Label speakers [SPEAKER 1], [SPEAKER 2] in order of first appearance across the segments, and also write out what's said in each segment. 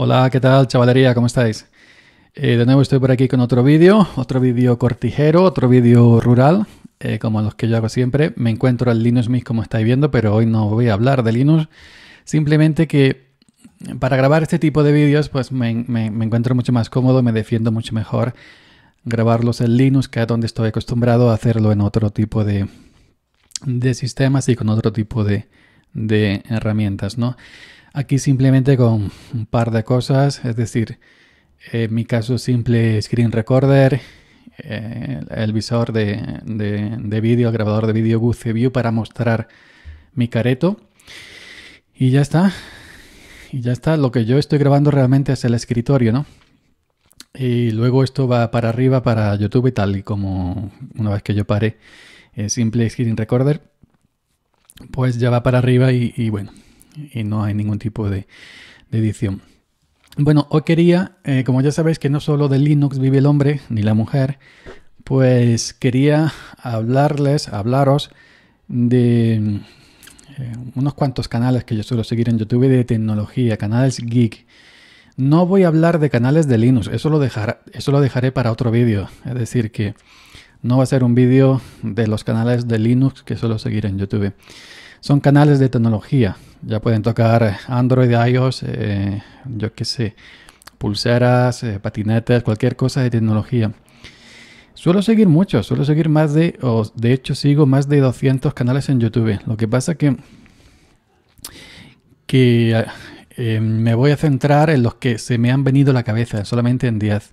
[SPEAKER 1] Hola, ¿qué tal chavalería? ¿Cómo estáis? Eh, de nuevo estoy por aquí con otro vídeo, otro vídeo cortijero, otro vídeo rural, eh, como los que yo hago siempre. Me encuentro en Linux Mix, como estáis viendo, pero hoy no voy a hablar de Linux. Simplemente que para grabar este tipo de vídeos pues me, encuentro mucho más cómodo, me defiendo mucho mejor grabarlos en Linux, que es donde estoy acostumbrado a hacerlo en otro tipo de, sistemas y con otro tipo de, de herramientas, ¿no? Aquí simplemente con un par de cosas, es decir, en eh, mi caso simple screen recorder, eh, el visor de, vídeo, el grabador de vídeo Gucci View para mostrar mi careto. Y ya está. Y ya está. Lo que yo estoy grabando realmente es el escritorio, ¿no? Y luego esto va para arriba, para YouTube y tal. Y como una vez que yo pare eh, simple screen recorder, pues ya va para arriba y bueno, y no hay ningún tipo de, edición. Bueno, hoy quería, eh, como ya sabéis que no solo de Linux vive el hombre ni la mujer, pues quería hablarles, hablaros de eh, unos cuantos canales que yo suelo seguir en YouTube de tecnología, canales geek. No voy a hablar de canales de Linux, eso lo, eso lo dejaré para otro vídeo. Es decir, que no va a ser un vídeo de los canales de Linux que suelo seguir en YouTube son canales de tecnología. Ya pueden tocar eh, Android, iOS, eh, yo qué sé, pulseras, patinetas, eh, patinetes, cualquier cosa de tecnología. Suelo seguir muchos, suelo seguir más de, o de hecho sigo más de 200 canales en YouTube. Lo que pasa que, que me voy a centrar en los que se me han venido a la cabeza, solamente en 10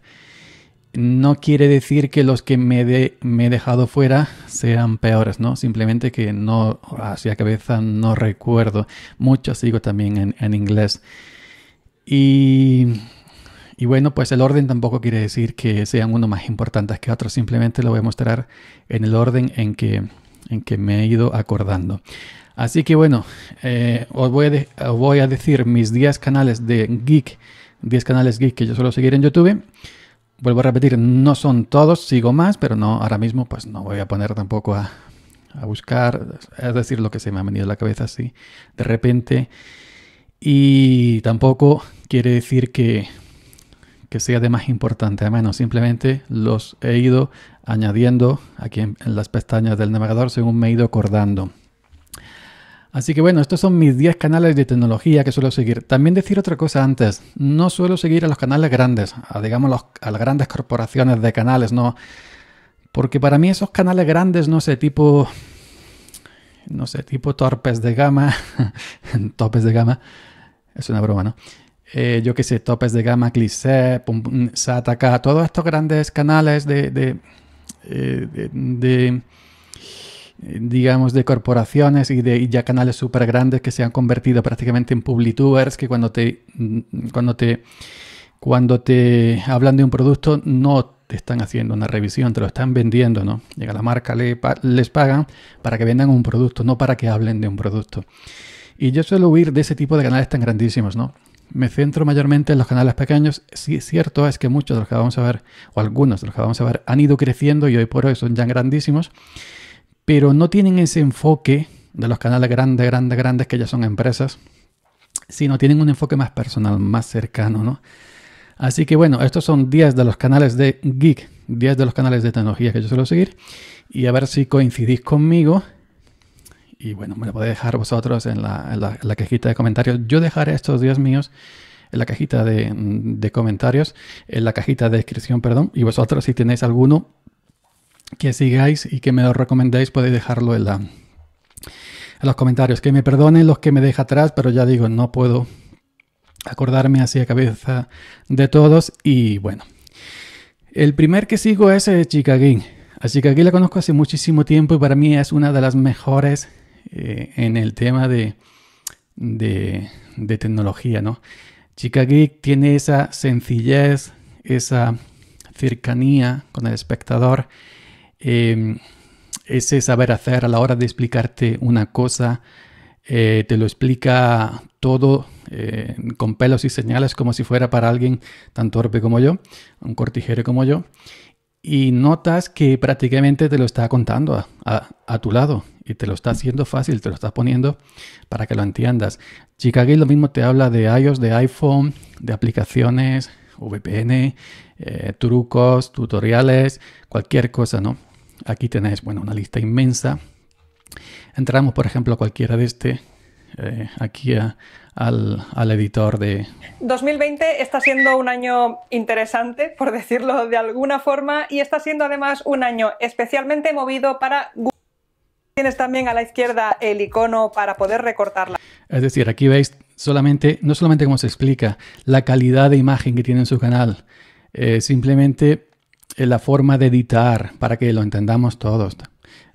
[SPEAKER 1] no quiere decir que los que me, he dejado fuera sean peores, ¿no? Simplemente que no, hacia cabeza no recuerdo. Mucho sigo también en, en inglés. Y, bueno, pues el orden tampoco quiere decir que sean uno más importantes que otros. Simplemente lo voy a mostrar en el orden en que, en que me he ido acordando. Así que bueno, eh, os, voy a voy a decir mis 10 canales de geek, 10 canales geek que yo suelo seguir en YouTube. Vuelvo a repetir, no son todos, sigo más, pero no ahora mismo pues no voy a poner tampoco a, buscar, es decir, lo que se me ha venido a la cabeza así de repente. Y tampoco quiere decir que, sea de más importante a menos, simplemente los he ido añadiendo aquí en las pestañas del navegador según me he ido acordando. Así que bueno, estos son mis 10 canales de tecnología que suelo seguir. También decir otra cosa antes, no suelo seguir a los canales grandes, a, digamos a las grandes corporaciones de canales, no. Porque para mí esos canales grandes, no sé, tipo, no sé, tipo torpes de gama, topes de gama, es una broma, ¿no? Eh, yo qué sé, topes de gama, cliché, Sataka, todos estos grandes canales de, de eh, digamos, de corporaciones y de ya canales super grandes que se han convertido prácticamente en publitubers, que cuando te, mm, cuando te, cuando te hablan de un producto no te están haciendo una revisión, te lo están vendiendo, ¿no? Llega la marca, les pagan para que vendan un producto, no para que hablen de un producto. Y yo suelo huir de ese tipo de canales tan grandísimos, ¿no? Me centro mayormente en los canales pequeños. cierto es que muchos de los que vamos a ver, o algunos de los que vamos a ver, han ido creciendo y hoy por hoy son ya grandísimos pero no tienen ese enfoque de los canales grandes, grandes, grandes que ya son empresas, sino tienen un enfoque más personal, más cercano, ¿no? Así que bueno, estos son 10 de los canales de Geek, 10 de los canales de tecnología que yo suelo seguir y a ver si coincidís conmigo. Y bueno, me lo podéis dejar vosotros en la, cajita de comentarios. Yo dejaré estos 10 míos en la cajita de, de comentarios, en la cajita de descripción, perdón. Y vosotros si tenéis alguno, que sigáis y que me lo recomendéis, podéis dejarlo en, la, los comentarios. Que me perdonen los que me deja atrás, pero ya digo, no puedo acordarme así a cabeza de todos. Y bueno, el primer que sigo es eh, Chicaguín. A Chicaguín la conozco hace muchísimo tiempo y para mí es una de las mejores eh, en el tema de, de, tecnología, ¿no? tiene esa sencillez, esa cercanía con el espectador Em, ese saber hacer a la hora de explicarte una cosa, eh, te lo explica todo eh, con pelos y señales como si fuera para alguien tan torpe como yo, un cortijero como yo, y notas que prácticamente te lo está contando a, tu lado y te lo está haciendo fácil, te lo está poniendo para que lo entiendas. Chicago lo mismo te habla de iOS, de iPhone, de aplicaciones, VPN, eh, trucos, tutoriales, cualquier cosa, ¿no? Aquí tenéis, bueno, una lista inmensa. Entramos, por ejemplo, a cualquiera de este, eh, aquí al, al, editor de... 2020 está siendo un año interesante, por decirlo de alguna forma, y está siendo además un año especialmente movido para Tienes también a la izquierda el icono para poder recortarla. Es decir, aquí veis solamente, no solamente cómo se explica, la calidad de imagen que tiene en su canal, eh, simplemente eh, la forma de editar para que lo entendamos todos.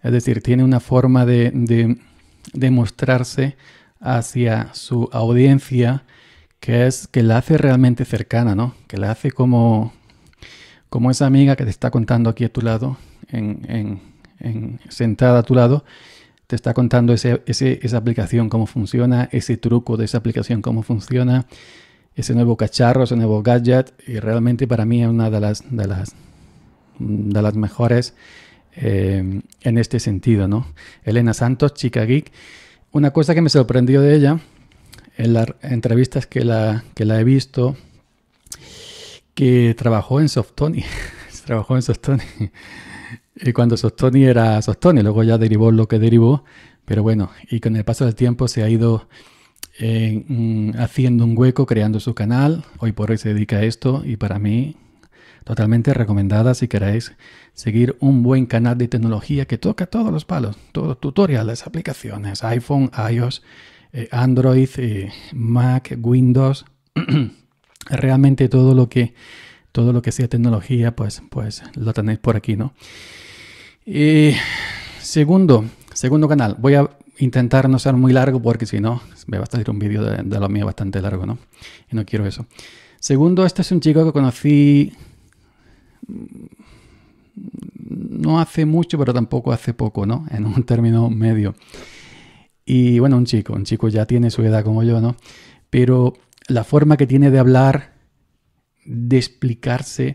[SPEAKER 1] Es decir, tiene una forma de, mostrarse hacia su audiencia que es que la hace realmente cercana, ¿no? Que la hace como, como esa amiga que te está contando aquí a tu lado, en, sentada a tu lado, te está contando esa aplicación cómo funciona, ese truco de esa aplicación cómo funciona, ese nuevo cacharro, ese nuevo gadget, y realmente para mí es una de las, las, de las mejores eh, en este sentido, ¿no? Elena Santos, chica geek. Una cosa que me sorprendió de ella, en las entrevistas que la, que la he visto, que trabajó en Softoni, trabajó en Softoni, y cuando Softoni era Softoni, luego ya derivó lo que derivó, pero bueno, y con el paso del tiempo se ha ido Mm, haciendo un hueco, creando su canal. Hoy por hoy se dedica a esto y para mí totalmente recomendada si queréis seguir un buen canal de tecnología que toca todos los palos, todos tutoriales, aplicaciones, iPhone, iOS, eh, Android, eh, Mac, Windows, realmente todo lo que todo lo que sea tecnología, pues, pues lo tenéis por aquí, ¿no? Y eh, segundo, segundo canal, voy a intentar no ser muy largo porque si no, me va a salir un vídeo de, lo mío bastante largo, ¿no? Y no quiero eso. Segundo, este es un chico que conocí mm, no hace mucho, pero tampoco hace poco, ¿no? En un término medio. Y bueno, un chico, un chico ya tiene su edad como yo, ¿no? Pero la forma que tiene de hablar, de explicarse,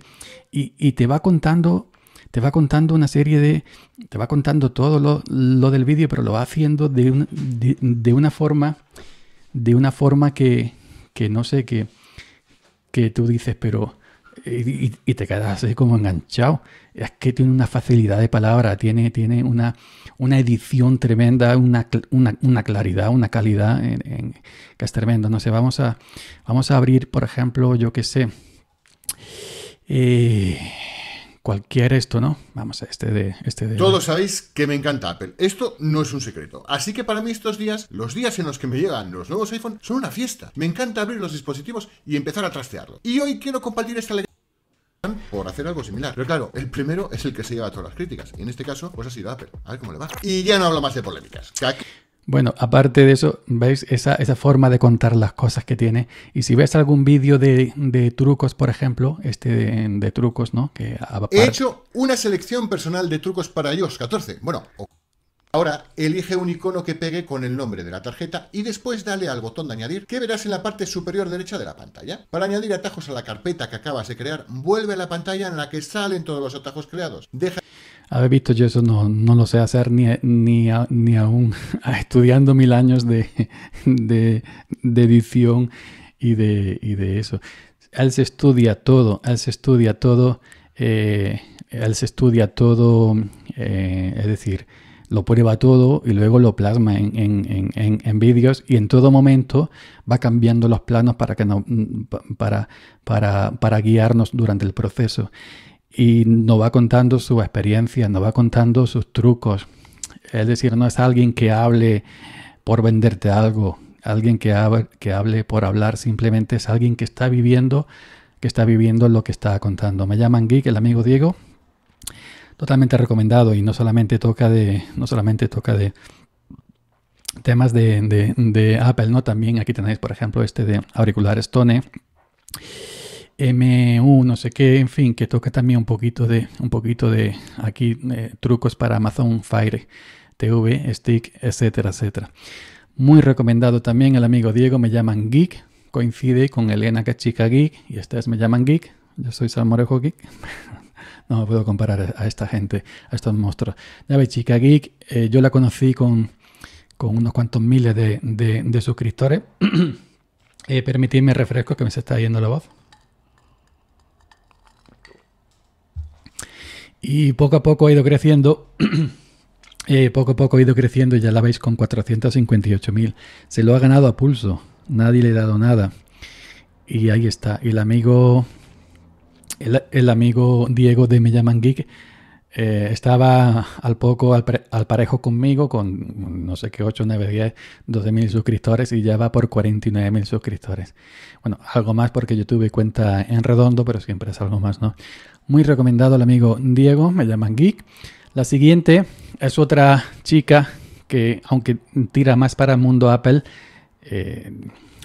[SPEAKER 1] y te va contando te va contando una serie de... te va contando todo lo, del vídeo, pero lo va haciendo de, una forma... de una forma que, que no sé, qué que tú dices, pero... Y, te quedas así como enganchado. Es que tiene una facilidad de palabra, tiene, tiene una, una edición tremenda, una, claridad, una calidad que es tremenda. No sé, vamos a, vamos a abrir, por ejemplo, yo qué sé. Eh, cualquier esto, ¿no? Vamos, este de... Este de... Todos sabéis que me encanta Apple. Esto no es un secreto. Así que para mí estos días, los días en los que me llegan los nuevos iPhone, son una fiesta. Me encanta abrir los dispositivos y empezar a trastearlo. Y hoy quiero compartir esta ley por hacer algo similar. Pero claro, el primero es el que se lleva todas las críticas. Y en este caso, pues ha sido Apple. A ver cómo le va. Y ya no hablo más de polémicas. Bueno, aparte de eso, veis esa, esa, forma de contar las cosas que tiene. Y si ves algún vídeo de, trucos, por ejemplo, este de, trucos, ¿no? He hecho una selección personal de trucos para iOS 14. Bueno, ahora elige un icono que pegue con el nombre de la tarjeta y después dale al botón de añadir que verás en la parte superior derecha de la pantalla. Para añadir atajos a la carpeta que acabas de crear, vuelve a la pantalla en la que salen todos los atajos creados. Deja haber visto yo eso no, lo sé hacer ni, ni aún estudiando mil años de, de, edición y de, de, eso. Él se estudia todo, él se estudia todo, eh, él se estudia todo, eh, es decir, lo prueba todo y luego lo plasma en, en, en, en vídeos y en todo momento va cambiando los planos para, que no, mm, para, para, para guiarnos durante el proceso y nos va contando su experiencia, nos va contando sus trucos. Es decir, no es alguien que hable por venderte algo, alguien que, hable, que hable por hablar, simplemente es alguien que está viviendo, que está viviendo lo que está contando. Me llaman Geek, el amigo Diego. Totalmente recomendado y no solamente toca de, no solamente toca de temas de, de Apple, ¿no? También aquí tenéis, por ejemplo, este de auriculares Tone. M1, no sé qué, en fin, que toca también un poquito de, un poquito de aquí eh, trucos para Amazon Fire TV, Stick, etcétera, etcétera. Muy recomendado también el amigo Diego, me llaman Geek, coincide con Elena que es chica Geek y ustedes me llaman Geek, yo soy Salmorejo Geek. no me puedo comparar a esta gente, a estos monstruos. Ya veis, chica Geek, eh, yo la conocí con, unos cuantos miles de, suscriptores. Eh, permitidme refresco que me se está yendo la voz. Y poco a poco ha ido creciendo. Eh, poco a poco ha ido creciendo y ya la veis con 458.000. Se lo ha ganado a pulso. Nadie le ha dado nada. Y ahí está. El amigo. El, amigo Diego de Me llaman Geek. Eh, estaba al poco, al, parejo conmigo, con no sé qué, 8, 9, 10, 12 mil suscriptores y ya va por 49 mil suscriptores. Bueno, algo más porque yo tuve cuenta en redondo, pero siempre es algo más, ¿no? Muy recomendado el amigo Diego, me llaman Geek. La siguiente es otra chica que, aunque tira más para el mundo Apple, eh,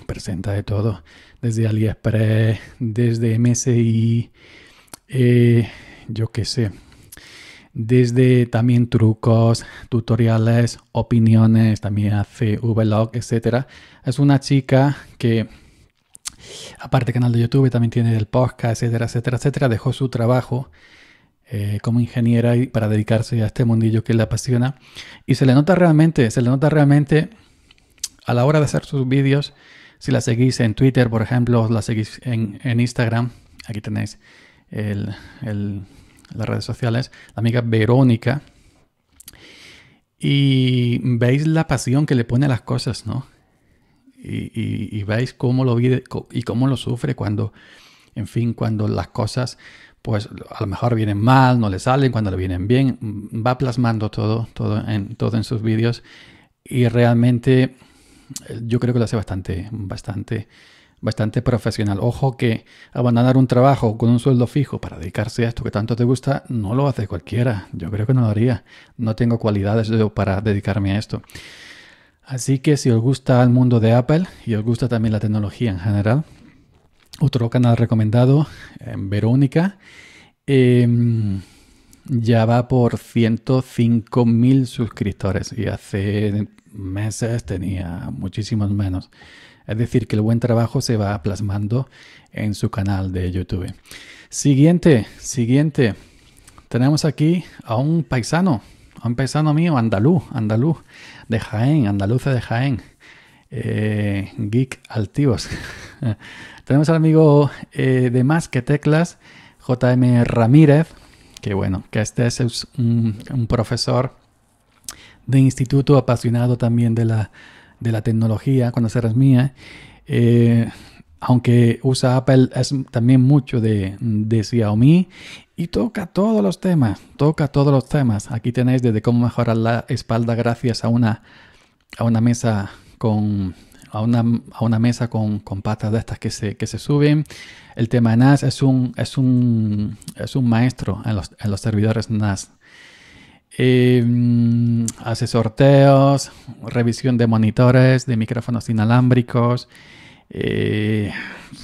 [SPEAKER 1] presenta de todo. Desde AliExpress, desde MSI, eh, yo qué sé. Desde también trucos, tutoriales, opiniones, también hace vlog, etc. Es una chica que Aparte, canal de YouTube, también tiene el podcast, etcétera, etcétera, etcétera. Dejó su trabajo eh, como ingeniera para dedicarse a este mundillo que le apasiona. Y se le nota realmente, se le nota realmente a la hora de hacer sus vídeos. Si la seguís en Twitter, por ejemplo, la seguís en, Instagram, aquí tenéis las redes sociales, la amiga Verónica. Y veis la pasión que le pone a las cosas, ¿no? y, veis cómo lo vive y cómo lo sufre cuando, en fin, cuando las cosas pues a lo mejor vienen mal, no le salen, cuando le vienen bien, mm, va plasmando todo, todo en, todo en sus vídeos y realmente eh, yo creo que lo hace bastante, bastante, bastante profesional. Ojo que abandonar un trabajo con un sueldo fijo para dedicarse a esto que tanto te gusta, no lo hace cualquiera. Yo creo que no lo haría. No tengo cualidades para dedicarme a esto. Así que si os gusta el mundo de Apple y os gusta también la tecnología en general, otro canal recomendado, eh, Verónica, em, ya va por 105.000 suscriptores y hace meses tenía muchísimos menos. Es decir, que el buen trabajo se va plasmando en su canal de YouTube. Siguiente, siguiente. Tenemos aquí a un paisano Empezando mío, andaluz, andaluz, de Jaén, andaluza de Jaén. Eh, geek altivos. Tenemos al amigo eh, de Más que Teclas, JM Ramírez, que bueno, que este es un, profesor de instituto apasionado también de la, tecnología, conocer mía. Eh, aunque usa Apple, es también mucho de, de Xiaomi y toca todos los temas, toca todos los temas. Aquí tenéis desde cómo mejorar la espalda gracias a una, a una mesa con a una, mesa con, patas de estas que se, que se suben. El tema NAS es un, es un, es un maestro en los, servidores NAS. Em, hace sorteos, revisión de monitores, de micrófonos inalámbricos, eh,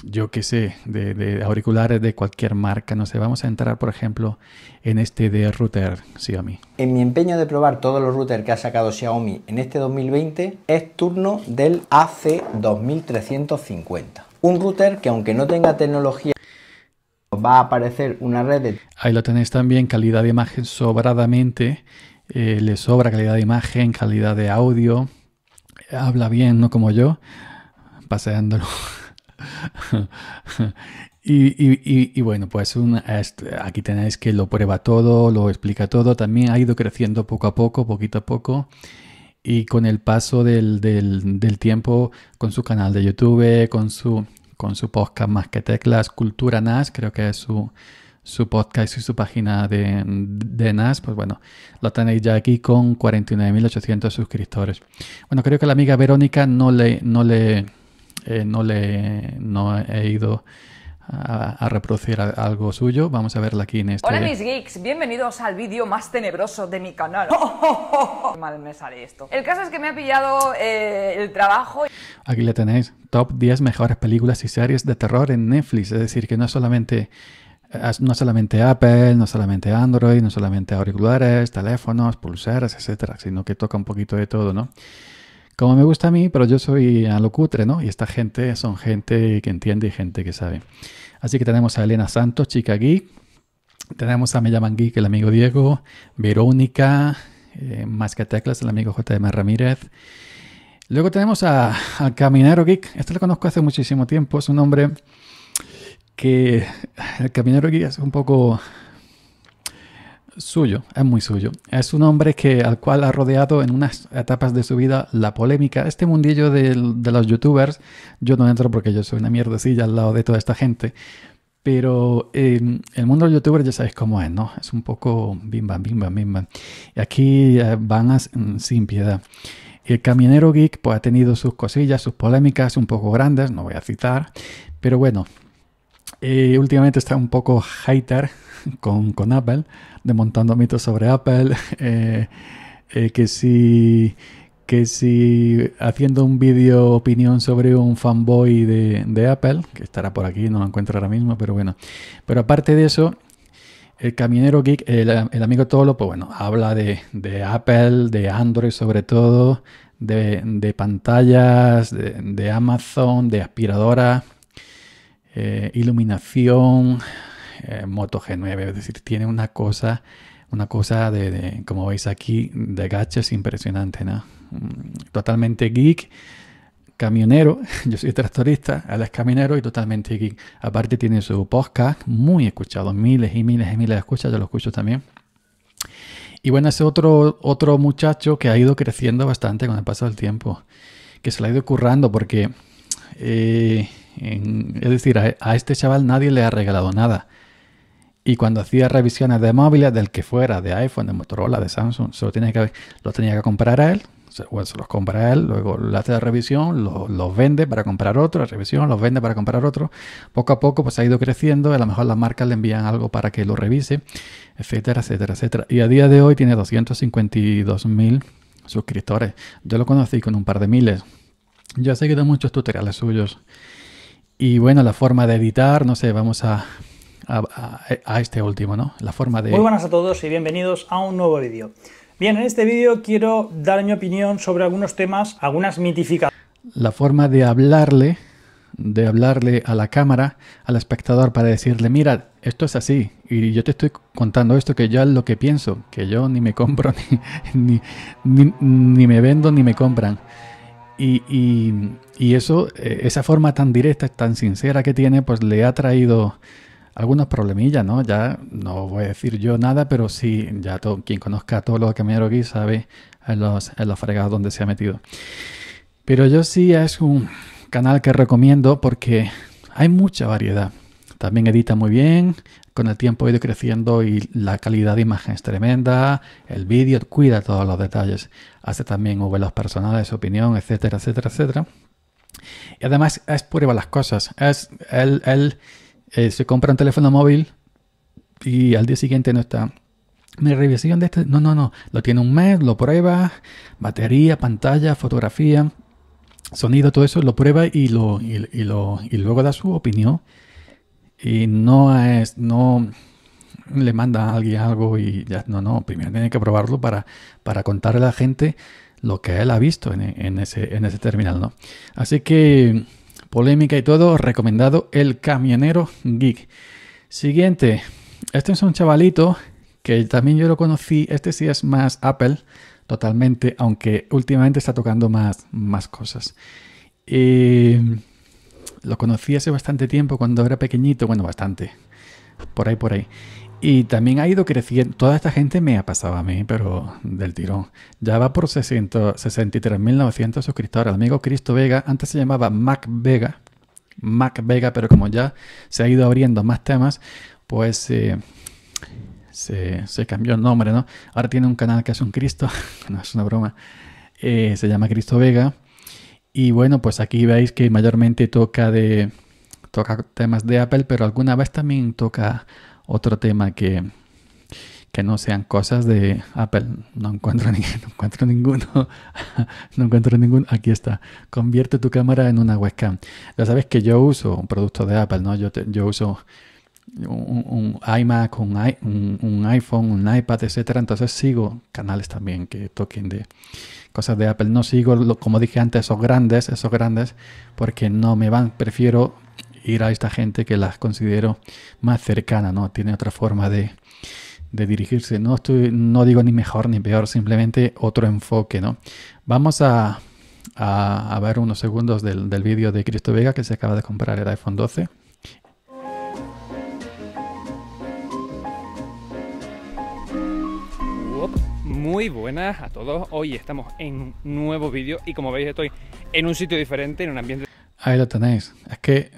[SPEAKER 1] yo qué sé, de, auriculares de cualquier marca. No sé, vamos a entrar, por ejemplo, en este de router Xiaomi. En mi empeño de probar todos los routers que ha sacado Xiaomi en este 2020, es turno del AC2350. Un router que aunque no tenga tecnología va a aparecer una red de... Ahí lo tenéis también, calidad de imagen sobradamente. Eh, le sobra calidad de imagen, calidad de audio. Habla bien, no como yo paseándolo. y, y, y, bueno, pues este, aquí tenéis que lo prueba todo, lo explica todo. También ha ido creciendo poco a poco, poquito a poco. Y con el paso del, del, tiempo, con su canal de YouTube, con su, con su podcast Más que Teclas, Cultura NAS, creo que es su, su podcast y su página de, de, NAS, pues bueno, lo tenéis ya aquí con 49.800 suscriptores. Bueno, creo que la amiga Verónica no le, no le, eh, no, le, no he ido a, reproducir algo suyo. Vamos a verla aquí en este... Hola mis geeks, bienvenidos al vídeo más tenebroso de mi canal. Mal me sale esto. El caso es que me ha pillado eh, el trabajo. Aquí le tenéis, top 10 mejores películas y series de terror en Netflix. Es decir, que no solamente eh, no solamente Apple, no solamente Android, no solamente auriculares, teléfonos, pulseras, etcétera, sino que toca un poquito de todo, ¿no? como me gusta a mí, pero yo soy a lo cutre, ¿no? Y esta gente son gente que entiende y gente que sabe. Así que tenemos a Elena Santos, chica geek. Tenemos a Me llaman geek, el amigo Diego. Verónica, eh, Más que teclas, el amigo JM Ramírez. Luego tenemos a, a Caminero Geek. Este lo conozco hace muchísimo tiempo. Es un hombre que el Caminero Geek es un poco suyo, es muy suyo. Es un hombre que, al cual ha rodeado en unas etapas de su vida la polémica. Este mundillo de, los youtubers, yo no entro porque yo soy una mierdecilla al lado de toda esta gente. Pero eh, el mundo los youtubers ya sabéis cómo es, ¿no? Es un poco bimba bimba bim Y aquí eh, van mm, sin piedad. El camionero geek pues, ha tenido sus cosillas, sus polémicas un poco grandes, no voy a citar. Pero bueno, últimamente está un poco hater con, Apple, desmontando mitos sobre Apple, eh, eh, que si que si haciendo un vídeo opinión sobre un fanboy de, Apple, que estará por aquí, no lo encuentro ahora mismo, pero bueno. Pero aparte de eso, el Caminero geek, el, amigo Tolo, pues bueno, habla de, Apple, de Android sobre todo, de, de pantallas, de, Amazon, de aspiradoras eh, iluminación, eh, Moto G9, es decir, tiene una cosa, una cosa de, como veis aquí, de gaches impresionante, ¿no? Mm, totalmente geek, camionero, yo soy tractorista, él es camionero y totalmente geek. Aparte tiene su podcast muy escuchado, miles y miles y miles de escuchas, yo lo escucho también. Y bueno, ese otro, otro muchacho que ha ido creciendo bastante con el paso del tiempo, que se le ha ido currando porque... Eh, es decir, a, este chaval nadie le ha regalado nada. Y cuando hacía revisiones de móviles, del que fuera, de iPhone, de Motorola, de Samsung, se lo tenía que, tenía que comprar a él, o se los compra a él, luego le hace la revisión, los vende para comprar otro, la revisión, los vende para comprar otro. Poco a poco pues ha ido creciendo, a lo mejor las marcas le envían algo para que lo revise, etcétera, etcétera, etcétera. Y a día de hoy tiene 252 mil suscriptores. Yo lo conocí con un par de miles. Yo he seguido muchos tutoriales suyos y bueno, la forma de editar, no sé, vamos a, a, este último, ¿no? La forma de... Muy buenas a todos y bienvenidos a un nuevo vídeo. Bien, en este vídeo quiero dar mi opinión sobre algunos temas, algunas mitificaciones. La forma de hablarle, de hablarle a la cámara, al espectador para decirle, mira, esto es así y yo te estoy contando esto que yo es lo que pienso, que yo ni me compro, ni, ni me vendo, ni me compran. Y, eso, eh, esa forma tan directa, tan sincera que tiene, pues le ha traído algunos problemillas, ¿no? Ya no voy a decir yo nada, pero sí, ya quien conozca a todos los camioneros aquí sabe en los, en los fregados donde se ha metido. Pero yo sí es un canal que recomiendo porque hay mucha variedad. También edita muy bien, con el tiempo ha ido creciendo y la calidad de imagen es tremenda, el vídeo cuida todos los detalles, hace también vuelos personales, opinión, etcétera, etcétera, etcétera. Y además es prueba las cosas. él, él eh, se compra un teléfono móvil y al día siguiente no está. Me revisión de este, no, no, no, lo tiene un mes, lo prueba, batería, pantalla, fotografía, sonido, todo eso, lo prueba y luego da su opinión y no es, no le manda a alguien algo y ya, no, no, primero tiene que probarlo para, para contarle a la gente lo que él ha visto en, ese, en ese terminal, ¿no? Así que, polémica y todo, recomendado El Camionero Geek. Siguiente, este es un chavalito que también yo lo conocí, este sí es más Apple, totalmente, aunque últimamente está tocando más, más cosas lo conocí hace bastante tiempo cuando era pequeñito, bueno, bastante, por ahí, por ahí. Y también ha ido creciendo, toda esta gente me ha pasado a mí, pero del tirón. Ya va por 63.900 suscriptores. El amigo Cristo Vega, antes se llamaba Mac Vega, Mac Vega, pero como ya se ha ido abriendo más temas, pues... Eh, se, se, cambió el nombre, ¿no? Ahora tiene un canal que es un Cristo, no es una broma, eh, se llama Cristo Vega y bueno, pues aquí veis que mayormente toca de toca temas de Apple, pero alguna vez también toca otro tema que, que no sean cosas de Apple. No encuentro, no encuentro ninguno. no encuentro ninguno. Aquí está. Convierte tu cámara en una webcam. Ya sabes que yo uso un producto de Apple, ¿no? Yo, yo uso un, iMac, un, un, iPhone, un iPad, etcétera. Entonces sigo canales también que toquen de cosas de Apple. No sigo, como dije antes, esos grandes, esos grandes, porque no me van. Prefiero ir a esta gente que las considero más cercana, ¿no? Tiene otra forma de, de dirigirse. No, estoy, no digo ni mejor ni peor, simplemente otro enfoque, ¿no? Vamos a, a, ver unos segundos del vídeo de Cristo Vega que se acaba de comprar el iPhone 12. Muy buenas a todos, hoy estamos en un nuevo vídeo y como veis estoy en un sitio diferente, en un ambiente... Ahí lo tenéis, es que... Eh,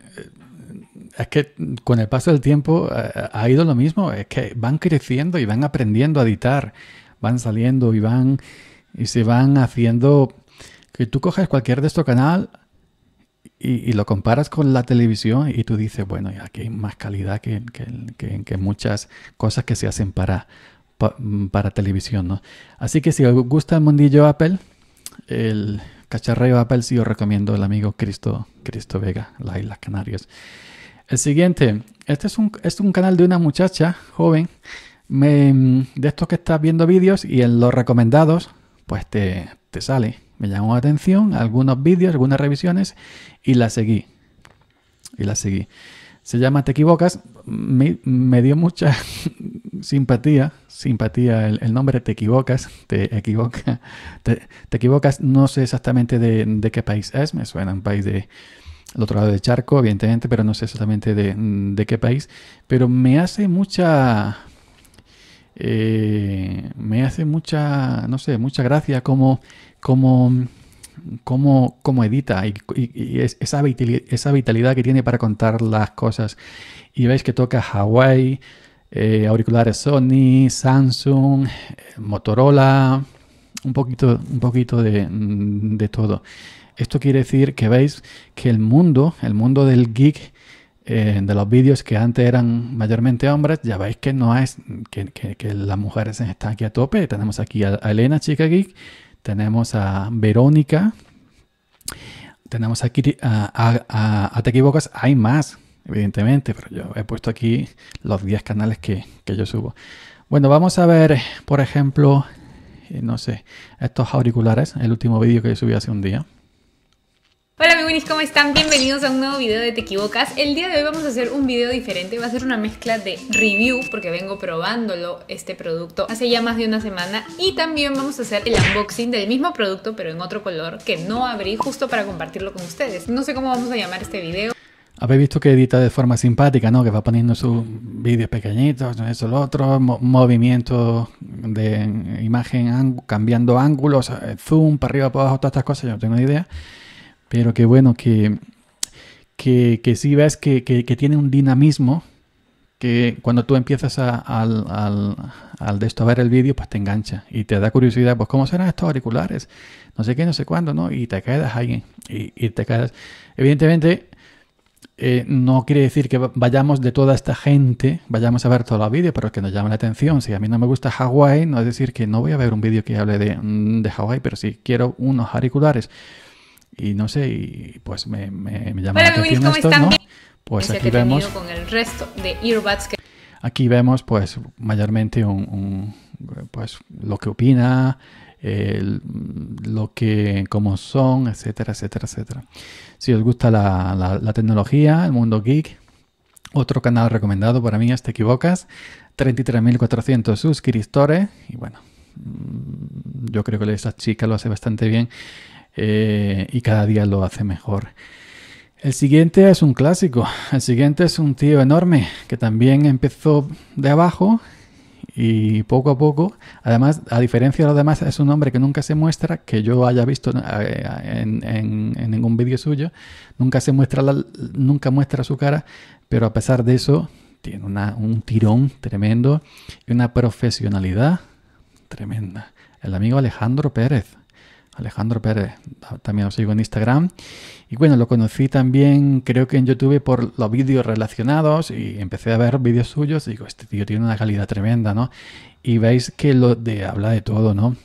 [SPEAKER 1] es que con el paso del tiempo eh, ha ido lo mismo, es que van creciendo y van aprendiendo a editar, van saliendo y van y se van haciendo que tú coges cualquier de estos canales y, lo comparas con la televisión y tú dices, bueno, aquí hay más calidad que, que, que muchas cosas que se hacen para, para televisión, ¿no? Así que si os gusta el mundillo Apple, el cacharreo Apple sí os recomiendo el amigo Cristo, Cristo Vega, las Islas Canarias. El siguiente, este es un, un canal de una muchacha joven me, de estos que estás viendo vídeos y en los recomendados, pues te, te sale. Me llamó la atención algunos vídeos, algunas revisiones y la seguí. Y la seguí. Se llama Te equivocas. Me, dio mucha simpatía, simpatía el, nombre Te equivocas, te equivoca, te, equivocas. No sé exactamente de, qué país es, me suena un país de otro lado de charco, evidentemente, pero no sé exactamente de, qué país. Pero me hace mucha, eh, me hace mucha, no sé, mucha gracia como, como cómo, cómo edita y, esa, vitalidad, que tiene para contar las cosas. Y veis que toca Hawaii, eh, auriculares Sony, Samsung, Motorola, un poquito, un poquito de, de, todo. Esto quiere decir que veis que el mundo, el mundo del geek, eh, de los vídeos que antes eran mayormente hombres, ya veis que no es que, las mujeres están aquí a tope. Tenemos aquí a Elena, chica geek, tenemos a Verónica, tenemos aquí, a, a, a, Te Equivocas, hay más, evidentemente, pero yo he puesto aquí los 10 canales que, que yo subo. Bueno, vamos a ver, por ejemplo, eh, no sé, estos auriculares, el último vídeo que yo subí hace un día. Hola mi ¿cómo están? Bienvenidos a un nuevo video de Te Equivocas. El día de hoy vamos a hacer un video diferente, va a ser una mezcla de review porque vengo probándolo este producto hace ya más de una semana y también vamos a hacer el unboxing del mismo producto pero en otro color que no abrí justo para compartirlo con ustedes. No sé cómo vamos a llamar este video. Habéis visto que edita de forma simpática, ¿no? Que va poniendo sus vídeos pequeñitos, eso, lo otro, movimiento movimientos de imagen, cambiando ángulos, eh, zoom, para arriba, para abajo, todas estas cosas, yo no tengo ni idea. Pero qué bueno, que, que, que sí ves que, que, tiene un dinamismo que cuando tú empiezas a, al, al, al de ver el vídeo, pues te engancha y te da curiosidad, pues cómo serán estos auriculares, no sé qué, no sé cuándo, ¿no? Y te quedas ahí y, te quedas. Evidentemente, eh, no quiere decir que vayamos de toda esta gente, vayamos a ver todos los vídeos, pero que nos llame la atención. Si a mí no me gusta Hawái, no es decir que no voy a ver un vídeo que hable de, mm, de Hawái, pero si quiero unos auriculares y no sé, y pues me, llama la atención esto, ¿no? Pues aquí vemos... Con el resto de earbuds que... Aquí vemos pues mayormente un, pues lo que opina, lo que, cómo son, etcétera, etcétera, etcétera. Si os gusta la, la, tecnología, el mundo geek, otro canal recomendado para mí es Te Equivocas, 33.400 suscriptores y bueno, mm, yo creo que esa chica lo hace bastante bien eh, y cada día lo hace mejor. El siguiente es un clásico. El siguiente es un tío enorme que también empezó de abajo y poco a poco, además, a diferencia de los demás, es un hombre que nunca se muestra, que yo haya visto eh, en, ningún vídeo suyo, nunca se muestra, nunca muestra su cara, pero a pesar de eso, tiene un tirón tremendo y una profesionalidad tremenda. El amigo Alejandro Pérez. Alejandro Pérez, ah, también os sigo en Instagram. Y bueno, lo conocí también, creo que en YouTube, por los vídeos relacionados y empecé a ver vídeos suyos. Y digo, este tío tiene una calidad tremenda, ¿no? Y veis que lo de habla de todo, ¿no?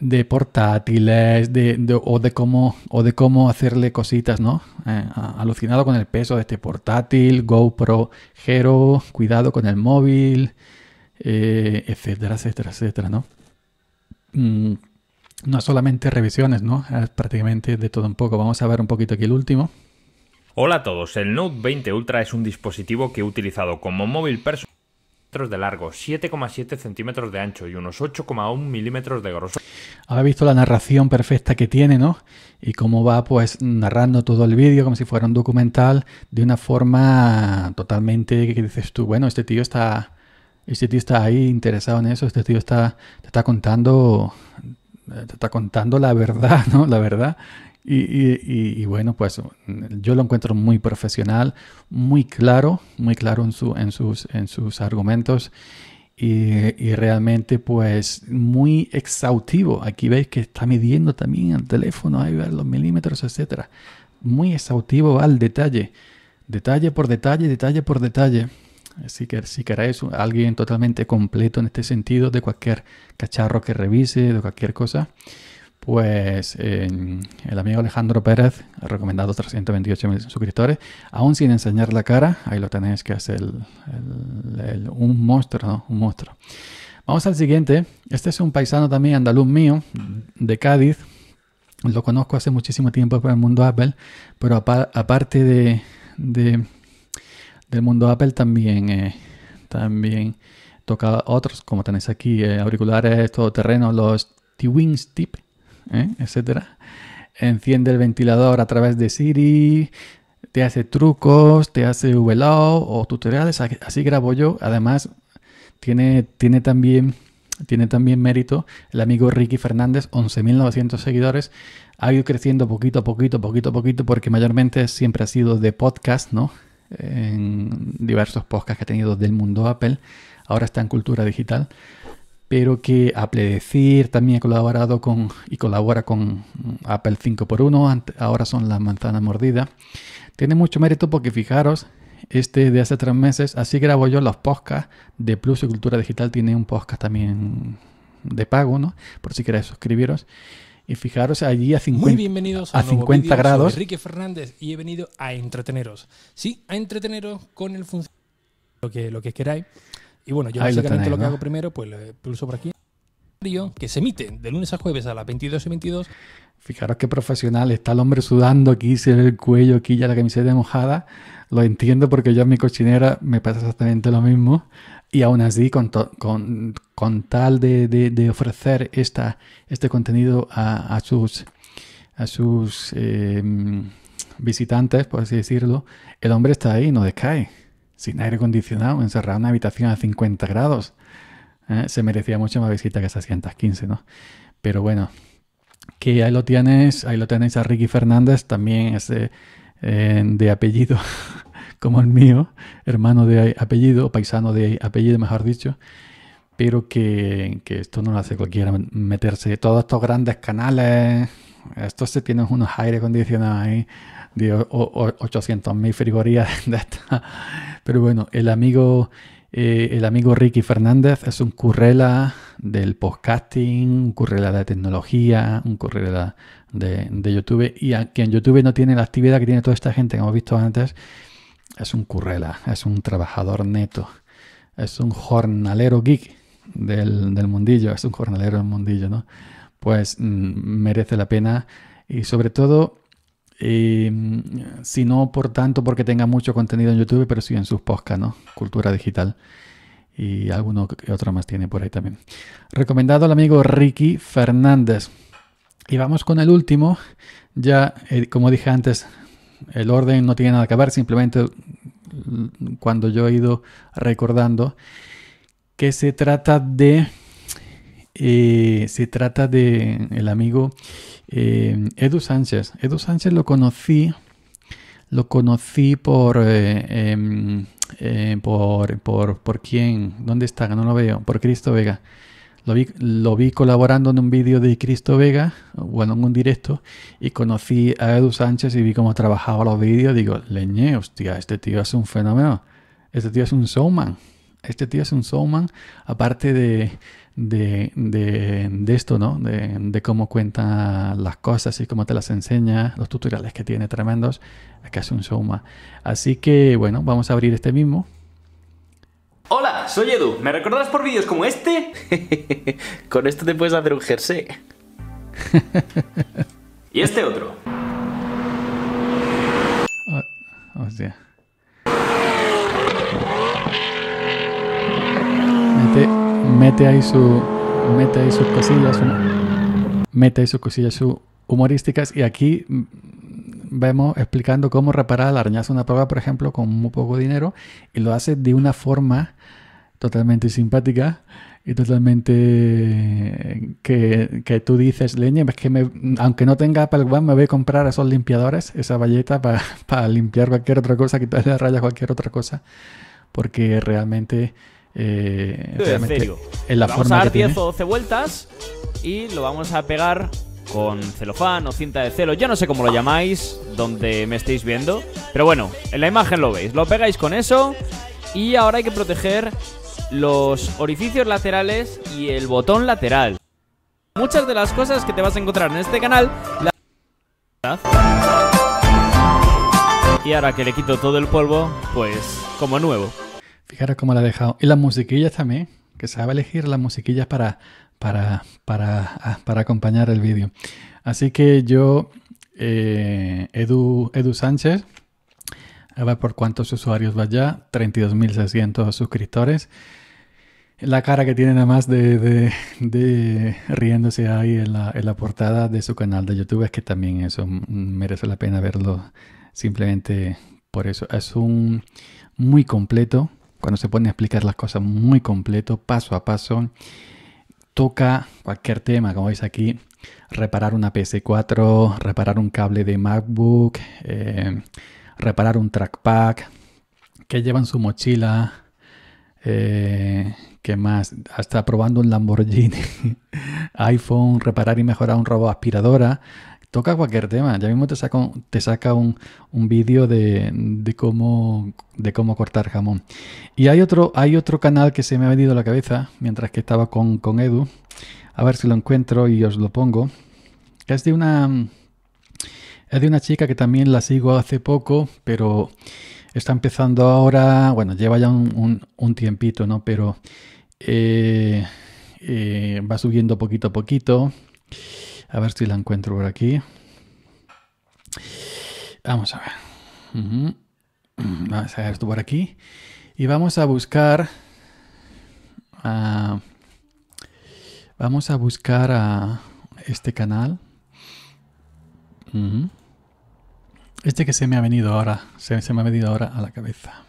[SPEAKER 1] De portátiles, de, o, de cómo, o de cómo hacerle cositas, ¿no? Eh, alucinado con el peso de este portátil, GoPro Hero, cuidado con el móvil, eh, etcétera, etcétera, etcétera, ¿no? Mm no solamente revisiones, ¿no? Es ah, Prácticamente de todo un poco. Vamos a ver un poquito aquí el último. Hola a todos, el Note 20 Ultra es un dispositivo que he utilizado como móvil personal de largo, 7,7 centímetros de ancho y unos 8,1 milímetros de grosor. Habéis visto la narración perfecta que tiene, ¿no? Y cómo va pues narrando todo el vídeo como si fuera un documental de una forma totalmente que dices tú, bueno, este tío está, este tío está ahí interesado en eso, este tío está, te está contando eh, está contando la verdad, ¿no? La verdad. Y, y, y, bueno, pues yo lo encuentro muy profesional, muy claro, muy claro en, su, en, sus, en sus argumentos y, realmente pues muy exhaustivo. Aquí veis que está midiendo también el teléfono, ahí ver los milímetros, etcétera. Muy exhaustivo al detalle, detalle por detalle, detalle por detalle. Si, si queréis alguien totalmente completo en este sentido, de cualquier cacharro que revise, de cualquier cosa, pues el amigo Alejandro Pérez ha recomendado 328 mil suscriptores, aún sin enseñar la cara, ahí lo tenéis que hacer. un monstruo, ¿no? Un monstruo. Vamos al siguiente, este es un paisano también andaluz mío, de Cádiz, lo conozco hace muchísimo tiempo por el mundo Apple, pero aparte de el mundo Apple también, eh, también toca otros, como tenéis aquí, eh, auriculares, auriculares terreno, los T-Wings Tip, eh, etcétera. Enciende el ventilador a través de Siri, te hace trucos, te hace VLO o tutoriales, así grabo yo. Además, tiene, tiene también tiene también mérito el amigo Ricky Fernández, 11.900 seguidores. Ha ido creciendo poquito a poquito, poquito a poquito, porque mayormente siempre ha sido de podcast, ¿no? en diversos podcasts que ha tenido del mundo Apple, ahora está en cultura digital, pero que Apple Decir también ha colaborado con y colabora con Apple 5x1, ahora son las manzanas mordidas. Tiene mucho mérito porque fijaros, este de hace tres meses, así grabo yo los podcasts de Plus y Cultura Digital, tiene un podcast también de pago, ¿no? Por si queréis suscribiros. Y fijaros allí a 50, Muy bienvenidos a, 50 grados. Enrique Fernández y he venido a entreteneros. Sí, a entreteneros con el funcionamiento, lo que, lo que queráis. Y bueno, yo básicamente lo, que hago primero, pues lo eh, pulso por aquí que se emite de lunes a jueves a las 22 y 22. Fijaros qué profesional, está el hombre sudando aquí, se ve el cuello aquí, ya la camiseta mojada. Lo entiendo porque yo en mi cochinera me pasa exactamente lo mismo. Y aún así, con, con, con tal de, ofrecer esta, este contenido a, sus, a sus em, visitantes, por así decirlo, el hombre está ahí, no descae sin aire acondicionado, encerrado en una habitación a 50 grados. ¿eh? se merecía mucho más visita que 115, ¿no? Pero bueno, que ahí lo tienes, ahí lo tenéis a Ricky Fernández, también ese eh, de, apellido, como el mío, hermano de apellido, paisano de apellido, mejor dicho. Pero que, que esto no lo hace cualquiera meterse. Todos estos grandes canales, estos se tienen unos aire acondicionados ahí de 800.000 frigorías de Pero bueno, el amigo eh, el amigo Ricky Fernández es un currela del podcasting, un currela de tecnología, un currela de, YouTube. Y quien en YouTube no tiene la actividad que tiene toda esta gente que hemos visto antes. Es un currela, es un trabajador neto, es un jornalero geek del, mundillo, es un jornalero del mundillo, ¿no? Pues mm, merece la pena y sobre todo Em, si no, por tanto, porque tenga mucho contenido en YouTube, pero sí en sus podcasts, ¿no? Cultura digital. Y alguno que otro más tiene por ahí también. Recomendado al amigo Ricky Fernández. Y vamos con el último. Ya, eh, como dije antes, el orden no tiene nada que ver, simplemente mm, cuando yo he ido recordando que se trata de eh, se trata de el amigo eh, Edu Sánchez. Edu Sánchez lo conocí, lo conocí eh, em, por, por, por, quién, dónde está, no lo veo, por Cristo Vega. Lo vi, lo vi colaborando en un vídeo de Cristo Vega, bueno, en un directo, y conocí a Edu Sánchez y vi cómo trabajaba los vídeos. Digo, leñe, hostia, este tío es un fenómeno, este tío es un showman, este tío es un showman, aparte de, de, esto, ¿no? De, cómo cuenta las cosas y cómo te las enseña, los tutoriales que tiene tremendos. Acá es un show más. Así que, bueno, vamos a abrir este mismo. Hola, soy Edu. ¿Me recordarás por vídeos como este? Con esto te puedes hacer un jersey. y este otro. Oh, mete ahí su mete ahí sus cosillas, mete ahí sus cosillas humorísticas y aquí mm, vemos explicando cómo reparar la arañazo una prueba, por ejemplo, con muy poco dinero y lo hace de una forma totalmente simpática y totalmente que, tú dices, leña, es que me, aunque no tenga el One, me voy a comprar esos limpiadores, esa valleta para limpiar cualquier otra cosa, quitarle la raya cualquier otra cosa, porque realmente eh, en vamos a dar 10 o 12 vueltas y lo vamos a pegar con celofán o cinta de celo, ya no sé cómo lo llamáis, donde me estéis viendo. Pero bueno, en la imagen lo veis, lo pegáis con eso y ahora hay que proteger los orificios laterales y el botón lateral. Muchas de las cosas que te vas a encontrar en este canal... Y ahora que le quito todo el polvo, pues como nuevo. Fijaros cómo la he dejado. Y las musiquillas también, que se sabe elegir las musiquillas para, para, para, ah, acompañar el vídeo. Así que yo, eh, Edu, Edu Sánchez, a ver por cuántos usuarios va ya, 32.600 suscriptores. La cara que tiene nada más de, riéndose ahí en la, en la, portada de su canal de YouTube es que también eso merece la pena verlo simplemente por eso. Es un muy completo, cuando se pone a explicar las cosas muy completo, paso a paso, toca cualquier tema, como veis aquí, reparar una PS4, reparar un cable de MacBook, eh, reparar un trackpad, que llevan su mochila, eh, ¿Qué más? Hasta probando un Lamborghini, iPhone, reparar y mejorar un robot aspiradora, toca cualquier tema. Ya mismo te saca un, te saca un, vídeo de, cómo, de cómo cortar jamón. Y hay otro, hay otro canal que se me ha venido a la cabeza mientras que estaba con, Edu. A ver si lo encuentro y os lo pongo. Es de una. Es de una chica que también la sigo hace poco, pero está empezando ahora. Bueno, lleva ya un, tiempito, ¿no? Pero eh, eh, va subiendo poquito a poquito. A ver si la encuentro por aquí. Vamos a ver. Vamos a ver esto por aquí. Y vamos a buscar... vamos a buscar a este canal. Este que se me ha venido ahora. Se, me ha venido ahora a la cabeza.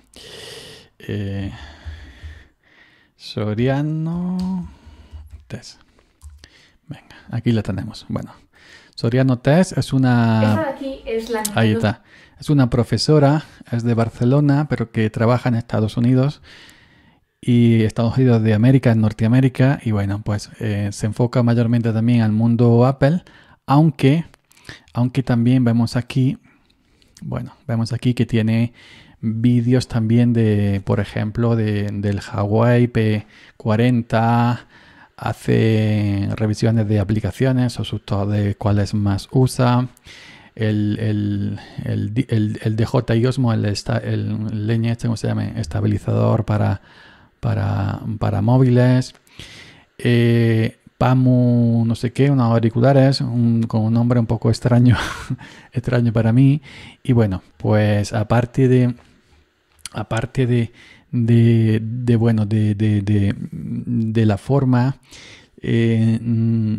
[SPEAKER 1] Eh, Soriano... Test. Venga, aquí la tenemos. Bueno, Soriano Tess es una... es una profesora, es de Barcelona, pero que trabaja en Estados Unidos y Estados Unidos de América, en Norteamérica, y bueno, pues eh, se enfoca mayormente también al mundo Apple, aunque, aunque también vemos aquí, bueno, vemos aquí que tiene vídeos también de, por ejemplo, de, del Huawei P40, hace revisiones de aplicaciones o sus de cuáles más usa. El, el, el, el, DJI Osmo, el, el este, ¿cómo se llama? Estabilizador para, para, móviles. Eh, PAMU, no sé qué, unos auriculares, con un nombre un poco extraño, extraño para mí. Y bueno, pues aparte de, aparte de, de, bueno, de, de, la forma. Eh, mm,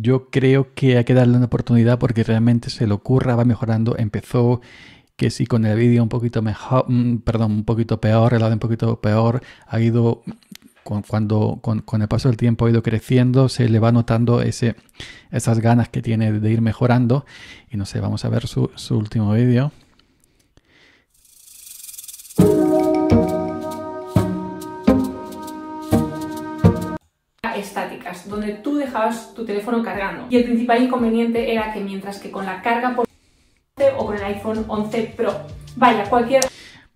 [SPEAKER 1] yo creo que hay que darle una oportunidad porque realmente se le ocurra, va mejorando, empezó que si con el vídeo un poquito mejor, mm, perdón, un poquito peor, el lado un poquito peor, ha ido con, cuando, con, el paso del tiempo ha ido creciendo, se le va notando ese, esas ganas que tiene de ir mejorando. Y no sé, vamos a ver su, su último vídeo. estáticas, donde tú dejabas tu teléfono cargando. Y el principal inconveniente era que mientras que con la carga por o con el iPhone 11 Pro, vaya, cualquier...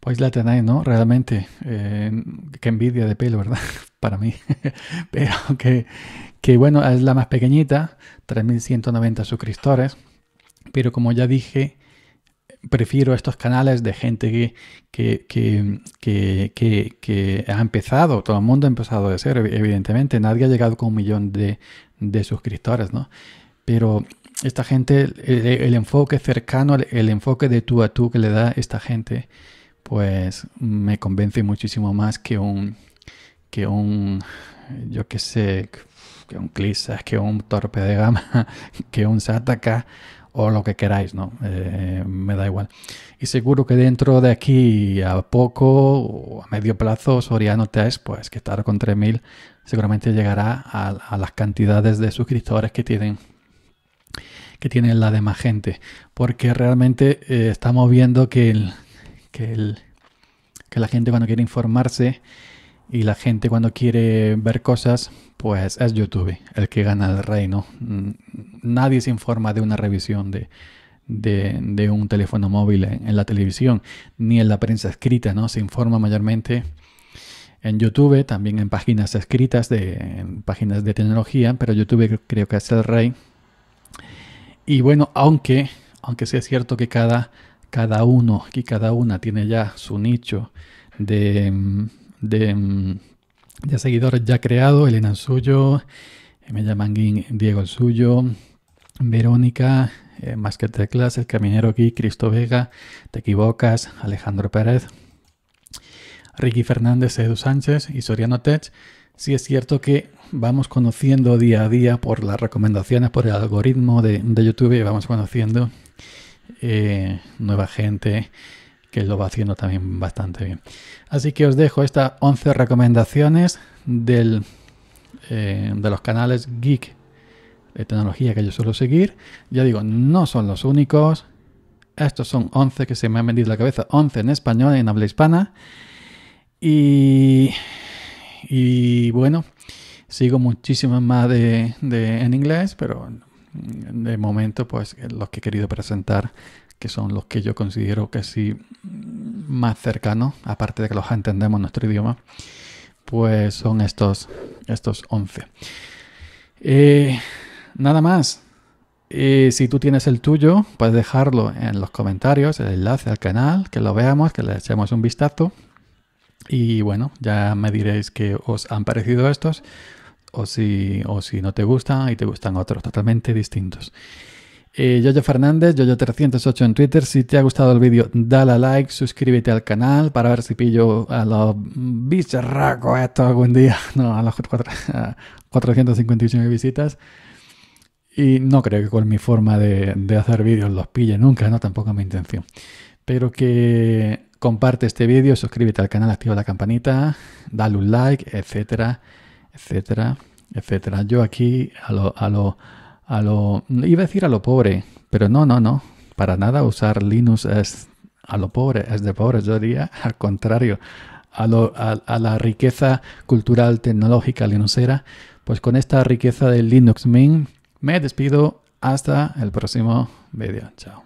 [SPEAKER 1] Pues la tenéis, ¿no? Realmente. que eh, qué envidia de pelo, ¿verdad? Para mí. Pero que, que bueno, es la más pequeñita, 3.190 suscriptores. Pero como ya dije, prefiero estos canales de gente que, que, ha empezado, todo el mundo ha empezado de ser, evidentemente, nadie ha llegado con un millón de, suscriptores, ¿no? Pero esta gente, el, enfoque cercano, el, enfoque de tú a tú que le da esta gente, pues me convence muchísimo más que un, que un, yo qué sé, que un Clisa, que un Torpe de Gama, que un Sataka o lo que queráis, ¿no? Eh, me da igual. Y seguro que dentro de aquí a poco o a medio plazo, Soriano Test, pues que estar con 3.000, seguramente llegará a, las cantidades de suscriptores que tienen que tienen la demás gente. Porque realmente eh, estamos viendo que, el, que, el, que la gente cuando quiere informarse y la gente cuando quiere ver cosas, pues es YouTube el que gana el reino. Mm, nadie se informa de una revisión de, un teléfono móvil en, la televisión, ni en la prensa escrita, ¿no? Se informa mayormente en YouTube, también en páginas escritas, de, páginas de tecnología, pero YouTube creo que es el rey. Y bueno, aunque, aunque cierto que cada, cada uno y cada una tiene ya su nicho de mm, mm, ya seguidores ya creado, Elena el suyo, me llaman Diego el suyo, Verónica, eh, Más que El Caminero aquí, Cristo Vega, Te Equivocas, Alejandro Pérez, Ricky Fernández, Edu Sánchez y Soriano Tech. Sí es cierto que vamos conociendo día a día por las recomendaciones, por el algoritmo de, YouTube, y vamos conociendo eh, nueva gente, que lo va haciendo también bastante bien. Así que os dejo estas 11 recomendaciones del, eh, de los canales geek de tecnología que yo suelo seguir. Ya digo, no son los únicos. Estos son 11 que se me han vendido la cabeza, 11 en español, en habla hispana. Y, bueno, sigo muchísimas más en inglés, pero de momento, pues los que he querido presentar que son los que yo considero que sí mm, más cercanos, aparte de que los entendemos en nuestro idioma, pues son estos, estos 11. Eh, nada más. Eh, si tú tienes el tuyo, puedes dejarlo en los comentarios, el enlace al canal, que lo veamos, que le echemos un vistazo. Y bueno, ya me diréis que os han parecido estos o si, o si no te gustan y te gustan otros totalmente distintos. Eh, Yoyo Fernández, Yoyo308 en Twitter. Si te ha gustado el vídeo, dale a like, suscríbete al canal para ver si pillo a los bicharracos estos algún día. No, a los 4, 459 visitas. Y no creo que con mi forma de, hacer vídeos los pille nunca, no, tampoco es mi intención. Pero que comparte este vídeo, suscríbete al canal, activa la campanita, dale un like, etcétera, etcétera, etcétera. Yo aquí a los... A lo, a lo... Iba a decir a lo pobre, pero no, no, no. Para nada usar Linux es a lo pobre, es de pobre. Yo diría al contrario, a, lo, a, la riqueza cultural, tecnológica linuxera. Pues con esta riqueza de Linux Mint me despido. Hasta el próximo vídeo. Chao.